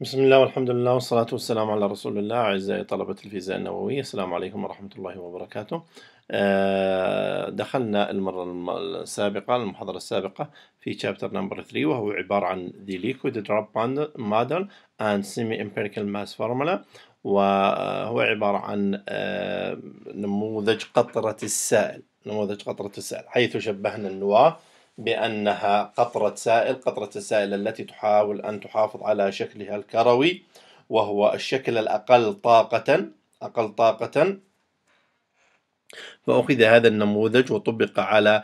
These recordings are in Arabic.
بسم الله والحمد لله والصلاة والسلام على رسول الله أعزائي طلبة الفيزياء النووية السلام عليكم ورحمة الله وبركاته آه، دخلنا المرة السابقة المحاضرة السابقة في chapter number 3 وهو عبارة عن the liquid drop model and semi-empirical mass formula وهو عبارة عن آه، نموذج قطرة السائل نموذج قطرة السائل حيث شبهنا النواة بأنها قطرة سائل قطرة السائل التي تحاول أن تحافظ على شكلها الكروي وهو الشكل الأقل طاقة أقل طاقة فأخذ هذا النموذج وطبق على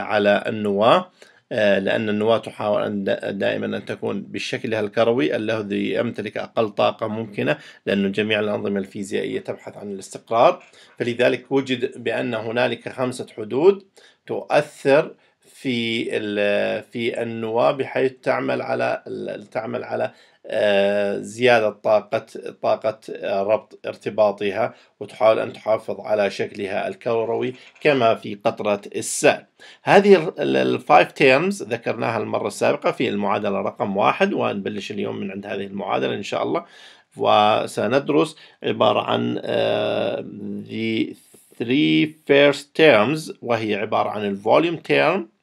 على النواة آه، لأن النواة تحاول أن دائما أن تكون بشكلها الكروي الذي يمتلك أقل طاقة ممكنة لأن جميع الأنظمة الفيزيائية تبحث عن الاستقرار فلذلك وجد بأن هنالك خمسة حدود تؤثر في في النواه بحيث تعمل على تعمل على آه، زيادة طاقة طاقة آه، ربط ارتباطها وتحاول أن تحافظ على شكلها الكروي كما في قطرة السائل هذه الفايف تيرمز ذكرناها المرة السابقة في المعادلة رقم واحد ونبلش اليوم من عند هذه المعادلة إن شاء الله وسندرس عبارة عن ذي آه، 3 first terms وهي عبارة عن الفوليوم term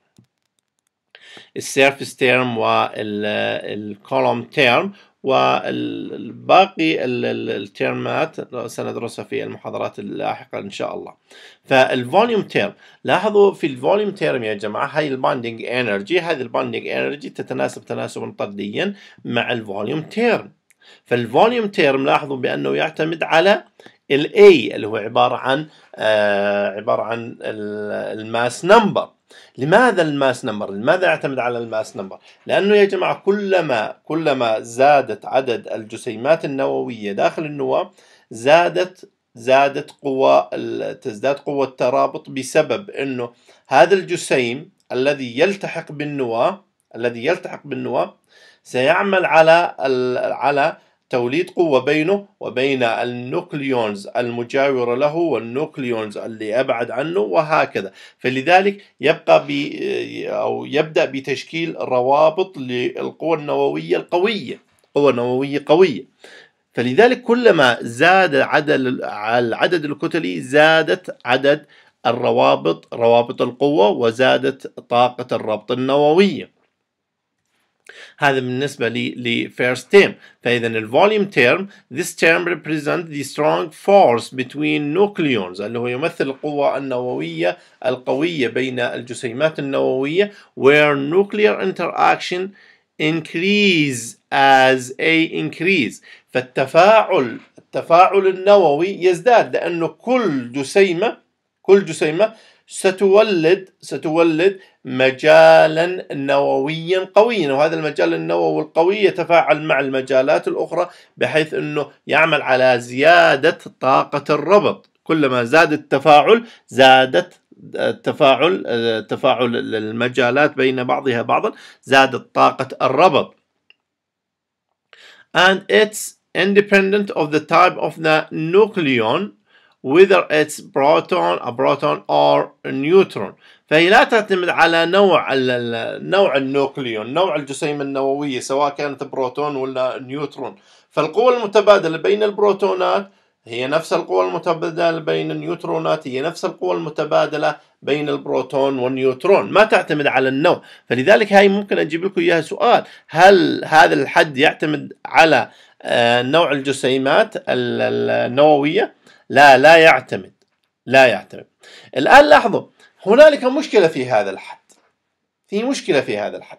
السيرفس تيرم والكولوم تيرم والباقي التيرمات سندرسها في المحاضرات اللاحقة إن شاء الله فالفوليوم تيرم لاحظوا في الفوليوم تيرم يا جماعة هاي الباندنج انرجي هذه الباندنج انرجي تتناسب تناسبا طرديا مع الفوليوم تيرم فالفوليوم تيرم لاحظوا بأنه يعتمد على ال A اللي هو عبارة عن آه عبارة عن الماس نمبر لماذا الماس نمبر لماذا يعتمد على الماس نمبر لأنه يا جماعة كلما كلما زادت عدد الجسيمات النووية داخل النواة زادت زادت قوة تزداد قوة الترابط بسبب أنه هذا الجسيم الذي يلتحق بالنواة الذي يلتحق بالنواة سيعمل على على توليد قوة بينه وبين النوكليونز المجاورة له والنوكليونز اللي أبعد عنه وهكذا فلذلك يبقى أو يبدأ بتشكيل روابط للقوى النووية القوية قوة نووية قوية فلذلك كلما زاد عدد العدد الكتلي زادت عدد الروابط روابط القوة وزادت طاقة الربط النووية هذا بالنسبة ل first term فإذا ال volume term this term represents the strong force between nucleons اللي هو يمثل القوة النووية القوية بين الجسيمات النووية where nuclear interaction increase as a increase فالتفاعل التفاعل النووي يزداد لأنه كل جسيمة كل جسيمة ستولد ستولد مجالا نوويا قويا وهذا المجال النووي القوي يتفاعل مع المجالات الأخرى بحيث أنه يعمل على زيادة طاقة الربط كلما زاد التفاعل زادت التفاعل آه، آه، تفاعل المجالات بين بعضها بعضا زادت طاقة الربط and it's independent of the type of the nucleon whether it's proton a proton or a neutron فهي لا تعتمد على نوع نوع النوكليون نوع الجسيم النووية سواء كانت بروتون ولا نيوترون فالقوة المتبادلة بين البروتونات هي نفس القوة المتبادلة بين النيوترونات هي نفس القوة المتبادلة بين البروتون والنيوترون ما تعتمد على النوع فلذلك هاي ممكن أجيب لكم إياها سؤال هل هذا الحد يعتمد على آه، نوع الجسيمات النووية لا لا يعتمد لا يعتمد الآن لاحظوا هنالك مشكلة في هذا الحد في مشكلة في هذا الحد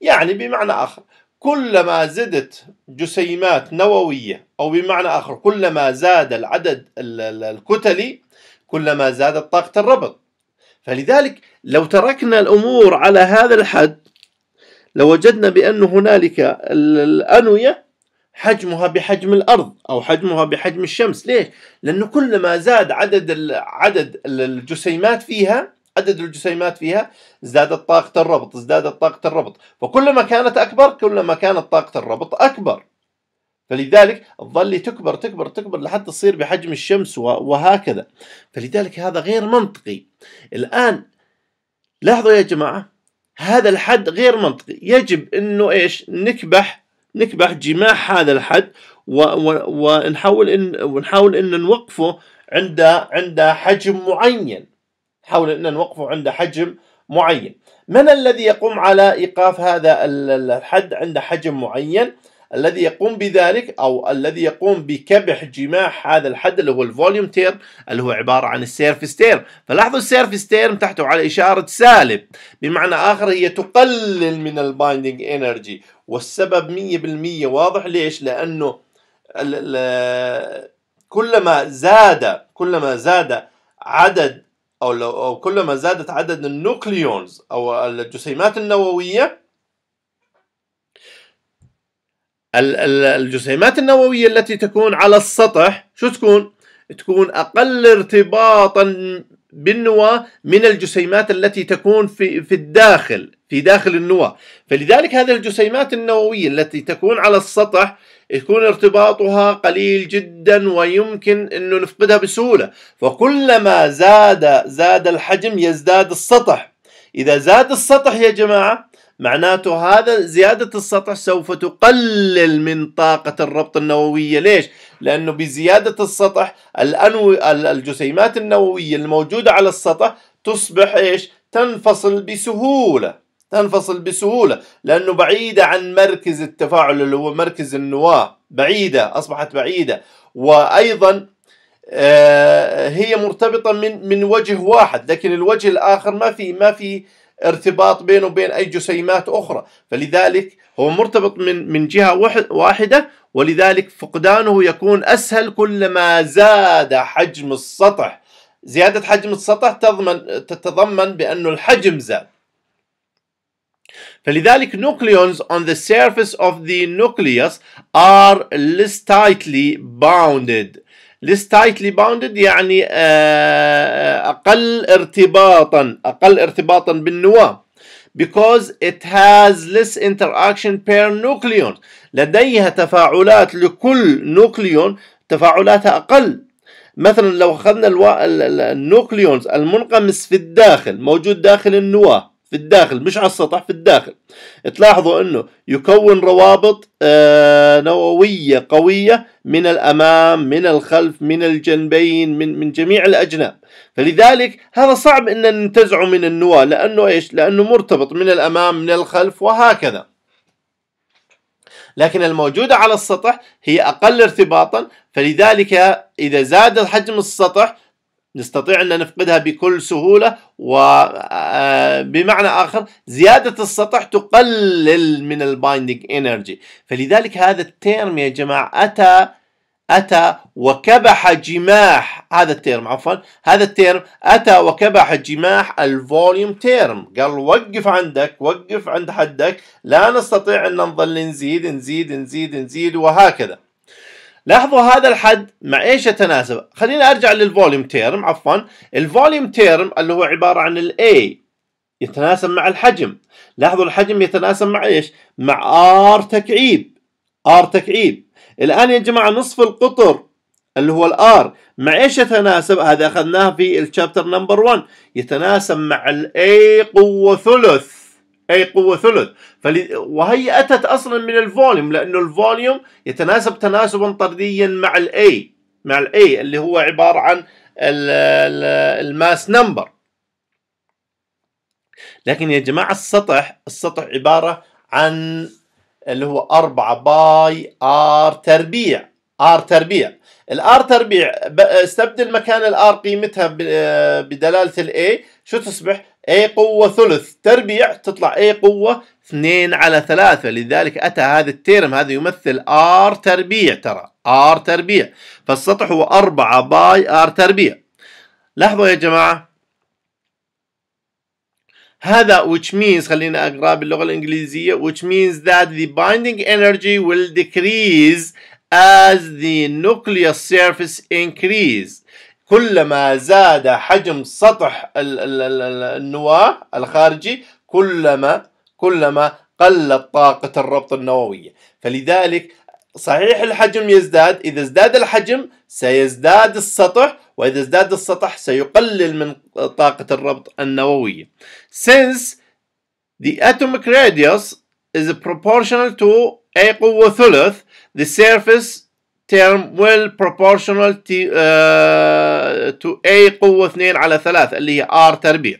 يعني بمعنى آخر كلما زدت جسيمات نووية أو بمعنى آخر كلما زاد العدد الكتلي كلما زادت طاقة الربط فلذلك لو تركنا الأمور على هذا الحد لوجدنا لو بأن هنالك الأنوية حجمها بحجم الارض او حجمها بحجم الشمس ليش لانه كلما زاد عدد عدد الجسيمات فيها عدد الجسيمات فيها زادت طاقة الربط ازدادت طاقة الربط فكلما كانت أكبر كلما كانت طاقة الربط أكبر فلذلك تظل تكبر تكبر تكبر لحتى تصير بحجم الشمس وهكذا فلذلك هذا غير منطقي الآن لاحظوا يا جماعة هذا الحد غير منطقي يجب أنه إيش نكبح نكبح جماح هذا الحد ونحاول إن ونحاول إن نوقفه عند عند حجم معين نحاول إن نوقفه عند حجم معين من الذي يقوم على إيقاف هذا الحد عند حجم معين الذي يقوم بذلك او الذي يقوم بكبح جماح هذا الحد اللي هو الفوليوم تير اللي هو عباره عن السيرفس تير فلاحظوا السيرفس تير تحته على اشاره سالب بمعنى اخر هي تقلل من البايندنج انرجي والسبب 100% واضح ليش لانه كلما زاد كلما زاد عدد او او كلما زادت عدد النوكليونز او الجسيمات النوويه الجسيمات النووية التي تكون على السطح شو تكون؟ تكون أقل ارتباطا بالنواة من الجسيمات التي تكون في في الداخل في داخل النواة فلذلك هذه الجسيمات النووية التي تكون على السطح يكون ارتباطها قليل جدا ويمكن انه نفقدها بسهولة فكلما زاد زاد الحجم يزداد السطح إذا زاد السطح يا جماعة معناته هذا زيادة السطح سوف تقلل من طاقة الربط النووية ليش؟ لأنه بزيادة السطح الأنو... الجسيمات النووية الموجودة على السطح تصبح إيش؟ تنفصل بسهولة تنفصل بسهولة لأنه بعيدة عن مركز التفاعل اللي هو مركز النواة بعيدة أصبحت بعيدة وأيضا آه، هي مرتبطة من من وجه واحد لكن الوجه الآخر ما في ما في ارتباط بينه وبين أي جسيمات أخرى فلذلك هو مرتبط من من جهة واحدة ولذلك فقدانه يكون أسهل كلما زاد حجم السطح زيادة حجم السطح تضمن تتضمن بأنه الحجم زاد فلذلك nucleons on the surface of the nucleus are less tightly bounded ليس tightly bounded يعني آه، آه، أقل ارتباطا أقل ارتباطا بالنواة because it has less interaction per nucleon لديها تفاعلات لكل نوكليون تفاعلاتها أقل مثلا لو أخذنا النوكليونز المنقمص في الداخل موجود داخل النواة في الداخل مش على السطح في الداخل تلاحظوا انه يكون روابط آه، نووية قوية من الامام من الخلف من الجنبين من من جميع الاجناب فلذلك هذا صعب ان ننتزعه من النواة لانه ايش لانه مرتبط من الامام من الخلف وهكذا لكن الموجودة على السطح هي أقل ارتباطا فلذلك إذا زاد حجم السطح نستطيع أن نفقدها بكل سهولة وبمعنى آه، آخر زيادة السطح تقلل من البايندينج انرجي فلذلك هذا التيرم يا جماعة أتى أتى وكبح جماح هذا التيرم عفوا هذا التيرم أتى وكبح جماح الفوليوم تيرم قال وقف عندك وقف عند حدك لا نستطيع أن نظل نزيد نزيد نزيد نزيد وهكذا لاحظوا هذا الحد مع ايش يتناسب خليني ارجع للفوليوم تيرم عفوا الفوليوم تيرم اللي هو عباره عن الاي يتناسب مع الحجم لاحظوا الحجم يتناسب مع ايش مع ار تكعيب ار تكعيب الان يا جماعه نصف القطر اللي هو الار مع ايش يتناسب هذا اخذناه في الشابتر نمبر 1 يتناسب مع الاي قوه ثلث هي قوة ثلث فل... وهي أتت أصلا من الفوليوم لأنه الفوليوم يتناسب تناسبا طرديا مع الاي مع الاي اللي هو عبارة عن الماس نمبر لكن يا جماعة السطح السطح عبارة عن اللي هو 4 باي ار تربيع ار تربيع الار تربيع استبدل مكان الار قيمتها بدلالة الاي شو تصبح A قوة ثلث تربيع تطلع A قوة 2 على 3 لذلك أتى هذا التيرم هذا يمثل R تربيع ترى R تربيع فالسطح هو 4 باي R تربيع لاحظوا يا جماعة هذا which means خلينا أقرأ باللغة الإنجليزية which means that the binding energy will decrease as the nucleus surface increase كلما زاد حجم سطح النواة الخارجي كلما كلما قلت طاقة الربط النووية فلذلك صحيح الحجم يزداد إذا ازداد الحجم سيزداد السطح وإذا ازداد السطح سيقلل من طاقة الربط النووية since the atomic radius is proportional to a قوة ثلث the surface term will proportional to, uh, to A قوة 2 على 3 اللي هي R تربيع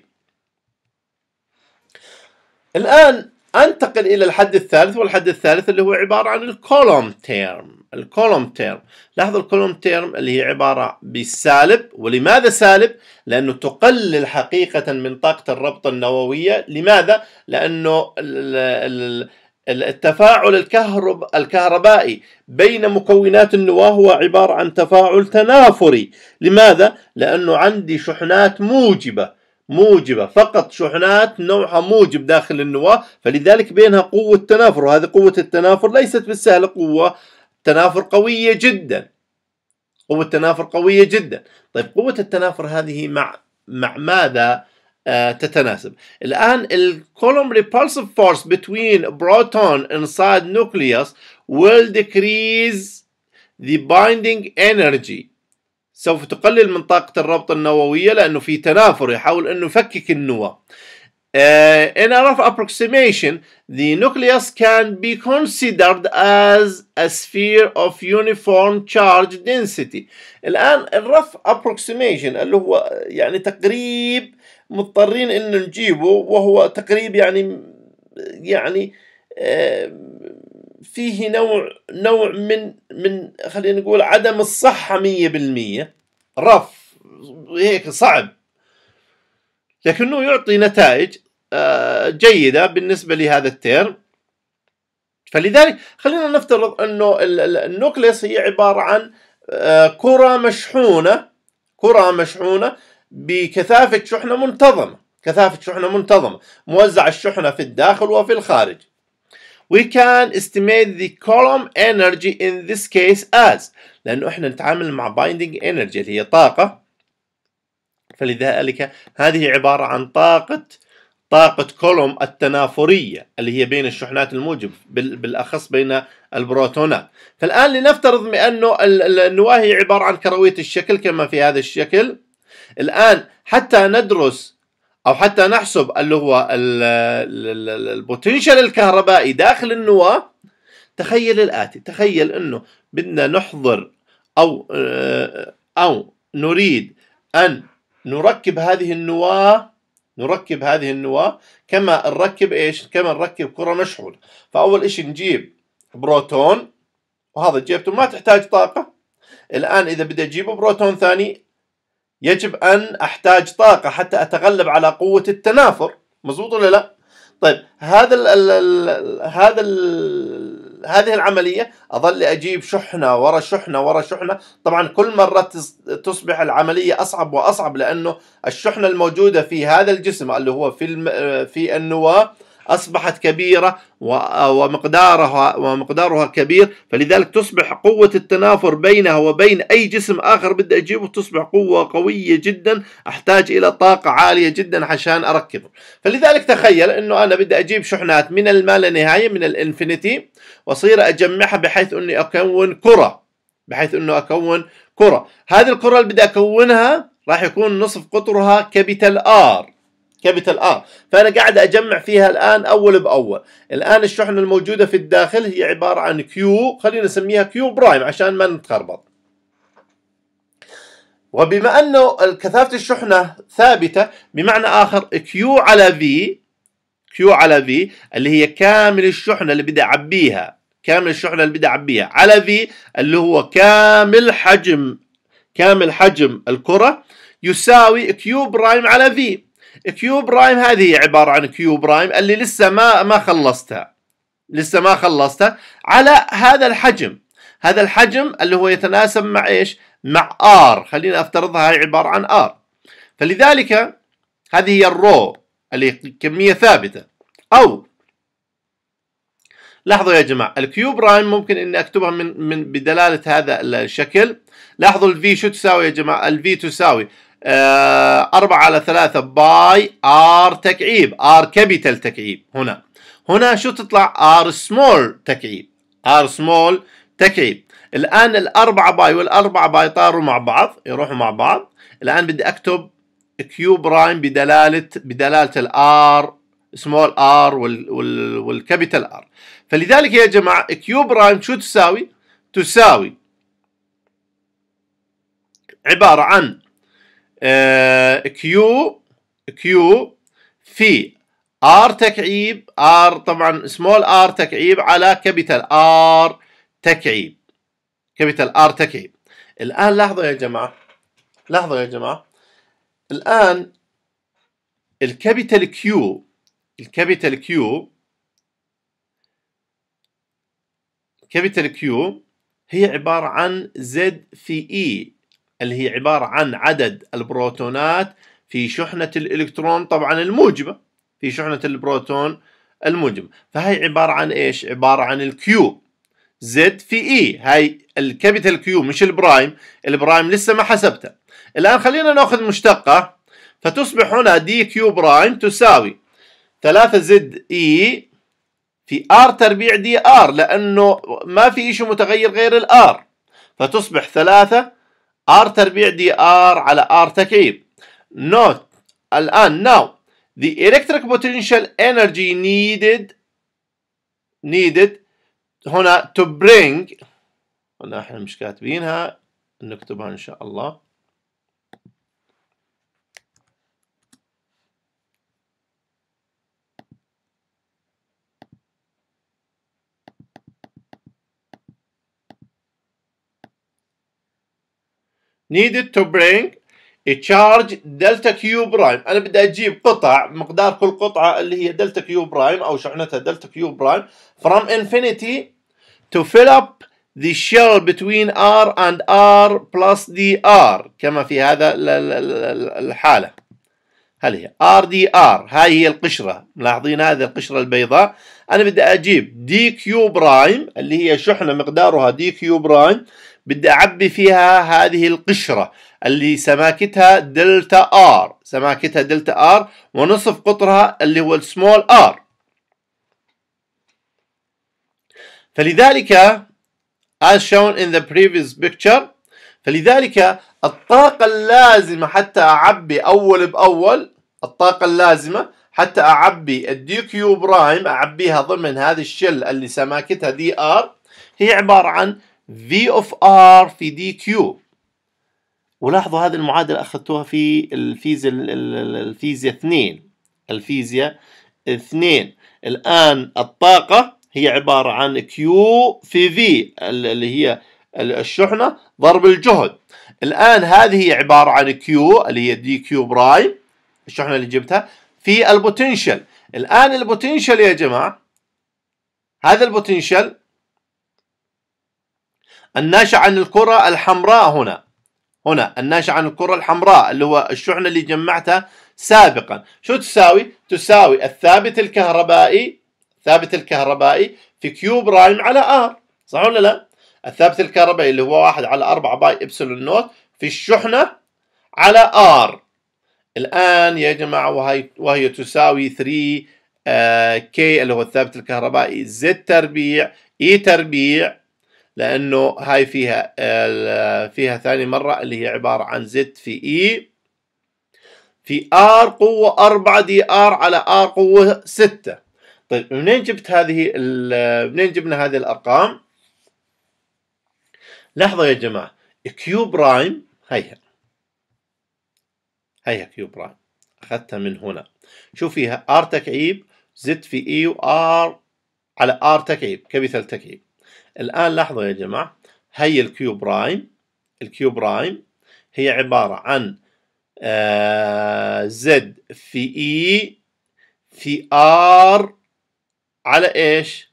الآن أنتقل إلى الحد الثالث والحد الثالث اللي هو عبارة عن الكولوم تيرم الكولوم تيرم لاحظوا الكولوم تيرم اللي هي عبارة بالسالب ولماذا سالب؟ لأنه تقلل حقيقة من طاقة الربط النووية لماذا؟ لأنه التفاعل الكهرب الكهربائي بين مكونات النواة هو عبارة عن تفاعل تنافري لماذا؟ لأنه عندي شحنات موجبة موجبة فقط شحنات نوعها موجب داخل النواة فلذلك بينها قوة تنافر وهذه قوة التنافر ليست بالسهل قوة تنافر قوية جدا قوة تنافر قوية جدا طيب قوة التنافر هذه مع مع ماذا تتناسب الآن ال column repulsive force between proton inside nucleus will decrease the binding energy سوف تقلل من طاقة الربط النووية لأنه في تنافر يحاول أنه يفكك النواة Uh, in a rough approximation, the nucleus can be considered as a sphere of uniform charge density. الآن الرف approximation اللي هو يعني تقريب مضطرين انه نجيبه وهو تقريب يعني يعني آه، فيه نوع نوع من من خلينا نقول عدم الصحة 100% رف هيك صعب لكنه يعطي نتائج آه، جيدة بالنسبة لهذا التيرم فلذلك خلينا نفترض انه النوكليس هي عبارة عن آه، كرة مشحونة كرة مشحونة بكثافة شحنة منتظمة كثافة شحنة منتظمة موزع الشحنة في الداخل وفي الخارج we can estimate the column energy in this case as لأنه إحنا نتعامل مع binding energy اللي هي طاقة فلذلك هذه عبارة عن طاقة طاقة كولوم التنافرية اللي هي بين الشحنات الموجب بالأخص بين البروتونات فالآن لنفترض بأنه النواة هي عبارة عن كروية الشكل كما في هذا الشكل الآن حتى ندرس أو حتى نحسب اللي هو البوتنشال الكهربائي داخل النواة تخيل الآتي تخيل أنه بدنا نحضر أو آه، أو نريد أن نركب هذه النواة نركب هذه النواة كما نركب ايش؟ كما نركب كرة مشحونة، فأول شيء نجيب بروتون وهذا جيبته ما تحتاج طاقة، الآن إذا بدي أجيب بروتون ثاني يجب أن أحتاج طاقة حتى أتغلب على قوة التنافر مزبوط ولا لا؟ طيب هذا الـ الـ هذا الـ هذه العملية أظل أجيب شحنة ورا شحنة ورا شحنة طبعا كل مرة تصبح العملية أصعب وأصعب لأنه الشحنة الموجودة في هذا الجسم اللي هو في, في النواة أصبحت كبيرة ومقدارها ومقدارها كبير فلذلك تصبح قوة التنافر بينها وبين أي جسم آخر بدي أجيبه تصبح قوة قوية جدا أحتاج إلى طاقة عالية جدا عشان أركبه فلذلك تخيل أنه أنا بدي أجيب شحنات من المالانهاية من الإنفينيتي وأصير أجمعها بحيث أني أكون كرة بحيث أنه أكون كرة هذه الكرة اللي بدي أكونها راح يكون نصف قطرها كابيتال آر كابيتال ار فانا قاعد اجمع فيها الان اول باول الان الشحنه الموجوده في الداخل هي عباره عن كيو خلينا نسميها كيو برايم عشان ما نتخربط وبما انه كثافه الشحنه ثابته بمعنى اخر كيو على في كيو على في اللي هي كامل الشحنه اللي بدي اعبيها كامل الشحنه اللي بدي اعبيها على في اللي هو كامل حجم كامل حجم الكره يساوي كيو برايم على في كيو برايم هذه هي عباره عن كيو برايم اللي لسه ما ما خلصتها لسه ما خلصتها على هذا الحجم هذا الحجم اللي هو يتناسب مع ايش مع ار خلينا افترضها هي عباره عن ار فلذلك هذه هي الرو اللي كميه ثابته او لاحظوا يا جماعه الكيو برايم ممكن اني اكتبها من من بدلاله هذا الشكل لاحظوا الفي شو تساوي يا جماعه الفي تساوي 4 آه، على 3 باي ار تكعيب ار كابيتال تكعيب هنا هنا شو تطلع ار سمول تكعيب ار سمول تكعيب الآن الأربعة باي والأربعة باي طاروا مع بعض يروحوا مع بعض الآن بدي أكتب كيو برايم بدلالة بدلالة الار سمول ار والكابيتال ار فلذلك يا جماعة كيو برايم شو تساوي؟ تساوي عبارة عن كيو آه، كيو في ار تكعيب ار طبعا سمول ار تكعيب على كابيتال ار تكعيب كابيتال ار تكعيب الان لاحظوا يا جماعه لاحظوا يا جماعه الان الكابيتال كيو الكابيتال كيو كابيتال كيو هي عباره عن زد في اي e. اللي هي عبارة عن عدد البروتونات في شحنة الإلكترون طبعا الموجبة في شحنة البروتون الموجبة فهي عبارة عن إيش؟ عبارة عن الكيو زد في إي هاي الكابيتال كيو مش البرايم البرايم لسه ما حسبته الآن خلينا نأخذ مشتقة فتصبح هنا دي كيو برايم تساوي 3 زد إي في ار تربيع دي ار لانه ما في شيء متغير غير الار فتصبح 3 R تربيع dr على R تكعيب note الان now the electric potential energy needed needed هنا to bring هنا احنا مش كاتبينها نكتبها ان شاء الله needed to bring a charge delta q prime انا بدي اجيب قطع مقدار كل قطعه اللي هي delta q prime او شحنتها delta q prime from infinity to fill up the shell between r and r plus dr كما في هذا الحاله هل هي r دي هاي هي القشره ملاحظين هذه القشره البيضاء انا بدي اجيب دي كيو برايم اللي هي شحنه مقدارها دي كيو برايم بدي أعبي فيها هذه القشرة اللي سماكتها دلتا ار سماكتها دلتا ار ونصف قطرها اللي هو السمول ار فلذلك as shown in the previous picture فلذلك الطاقة اللازمة حتى أعبي أول بأول الطاقة اللازمة حتى أعبي الدي كيو برايم أعبيها ضمن هذه الشل اللي سماكتها دي ار هي عبارة عن V of R في DQ ولاحظوا هذه المعادلة أخذتوها في الفيزياء الفيزياء 2 الفيزياء 2 الآن الطاقة هي عبارة عن Q في V اللي هي الشحنة ضرب الجهد الآن هذه هي عبارة عن Q اللي هي دي كيو برايم الشحنة اللي جبتها في البوتنشل الآن البوتنشل يا جماعة هذا البوتنشل الناشئ عن الكرة الحمراء هنا هنا الناشئ عن الكرة الحمراء اللي هو الشحنة اللي جمعتها سابقا شو تساوي؟ تساوي الثابت الكهربائي ثابت الكهربائي في كيو برايم على ار صح ولا لا؟ الثابت الكهربائي اللي هو واحد على 4 باي ابسلون نوت في الشحنة على ار الآن يا جماعة وهي, وهي تساوي 3 كي آه، اللي هو الثابت الكهربائي زد تربيع اي e تربيع لانه هاي فيها فيها ثاني مره اللي هي عباره عن زد في اي e. في ار قوه 4 دي ار على ار قوه 6 طيب منين جبت هذه منين جبنا هذه الارقام لحظه يا جماعه كيو برايم هيها هيها كيو برايم اخذتها من هنا فيها ار تكعيب زد في اي e وار على ار تكعيب كبيثل تكعيب الآن لاحظوا يا جماعة هي الكيو برايم الكيو برايم هي عبارة عن زد آه، في اي e في ار على ايش؟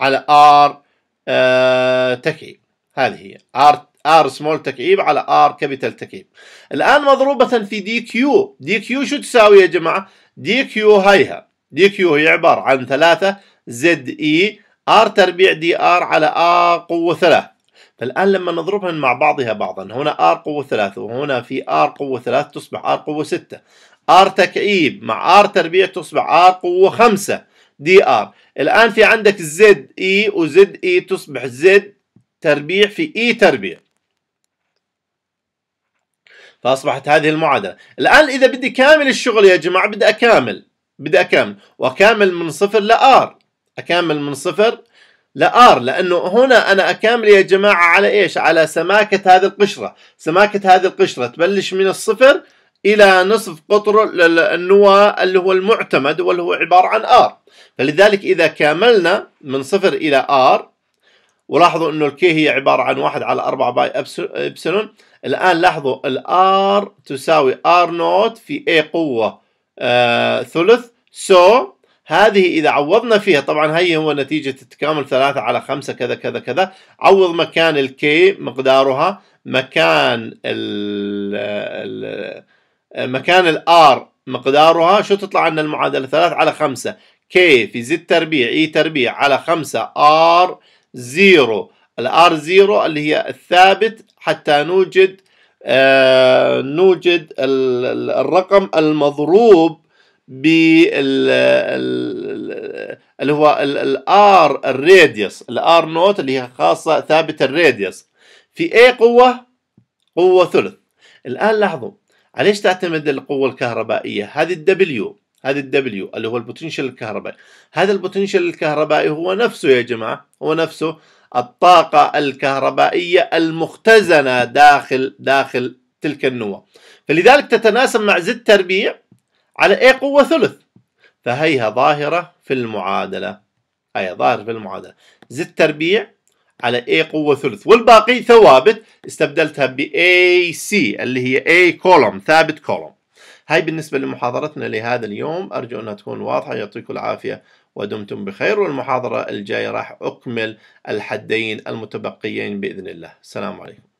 على ار آه، تكعيب هذه هي ار ار سمول تكعيب على ار كابيتال تكعيب الان مضروبه في دي كيو دي كيو شو تساوي يا جماعه دي كيو هيها دي كيو هي عباره عن 3 زد اي ار تربيع دي ار على ار قوه 3 فالان لما نضربهم مع بعضها بعضا هنا ار قوه 3 وهنا في ار قوه 3 تصبح ار قوه 6 ار تكعيب مع ار تربيع تصبح ار قوه 5 دي ار الان في عندك زد اي وزد اي تصبح زد تربيع في اي e تربيع فاصبحت هذه المعادله الان اذا بدي كامل الشغل يا جماعه بدي اكامل بدي اكامل واكامل من صفر لار اكمل من صفر لار لانه هنا انا اكمل يا جماعه على ايش؟ على سماكه هذه القشره، سماكه هذه القشره تبلش من الصفر الى نصف قطر النواة اللي هو المعتمد واللي هو عباره عن ار. فلذلك اذا كاملنا من صفر الى ار ولاحظوا انه الكي هي عباره عن واحد على 4 باي ابسلون الان لاحظوا الار تساوي ار نوت في اي قوه آه ثلث سو so هذه إذا عوضنا فيها طبعا هي هو نتيجة التكامل ثلاثة على خمسة كذا كذا كذا عوض مكان الكي مقدارها مكان ال مكان الار مقدارها شو تطلع عندنا المعادلة ثلاثة على خمسة كي في زد تربيع اي e تربيع على خمسة ار زيرو الار زيرو اللي هي الثابت حتى نوجد آه نوجد الرقم المضروب بال اللي هو الار الراديوس الار نوت اللي هي خاصه ثابته الراديوس في اي قوه قوه ثلث الان لاحظوا عليش تعتمد القوه الكهربائيه هذه الدبليو هذه الدبليو اللي هو البوتنشال الكهربائي هذا البوتنشال الكهربائي هو نفسه يا جماعه هو نفسه الطاقه الكهربائيه المختزنه داخل داخل تلك النواه فلذلك تتناسب مع زد تربيع على A قوة ثلث فهيها ظاهرة في المعادلة هي ظاهرة في المعادلة زد تربيع على A قوة ثلث والباقي ثوابت استبدلتها ب AC اللي هي A كولوم ثابت كولوم هاي بالنسبة لمحاضرتنا لهذا اليوم أرجو أنها تكون واضحة يعطيكم العافية ودمتم بخير والمحاضرة الجاية راح أكمل الحدين المتبقيين بإذن الله السلام عليكم